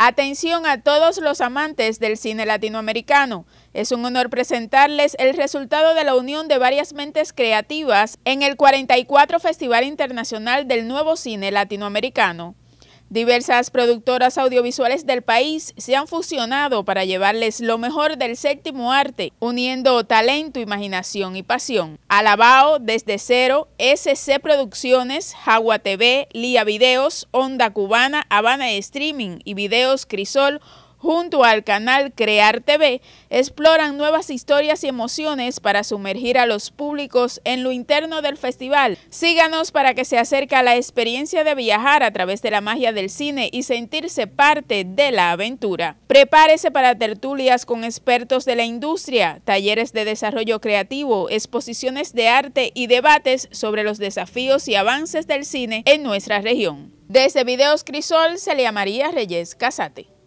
Atención a todos los amantes del cine latinoamericano. Es un honor presentarles el resultado de la unión de varias mentes creativas en el 44 Festival Internacional del Nuevo Cine Latinoamericano. Diversas productoras audiovisuales del país se han fusionado para llevarles lo mejor del séptimo arte, uniendo talento, imaginación y pasión. Alabao, Desde Cero, SC Producciones, Jagua TV, Lía Videos, Onda Cubana, Habana Streaming y Videos Crisol junto al canal Crear TV, exploran nuevas historias y emociones para sumergir a los públicos en lo interno del festival. Síganos para que se acerque a la experiencia de viajar a través de la magia del cine y sentirse parte de la aventura. Prepárese para tertulias con expertos de la industria, talleres de desarrollo creativo, exposiciones de arte y debates sobre los desafíos y avances del cine en nuestra región. Desde Videos Crisol, Celia María Reyes Casate.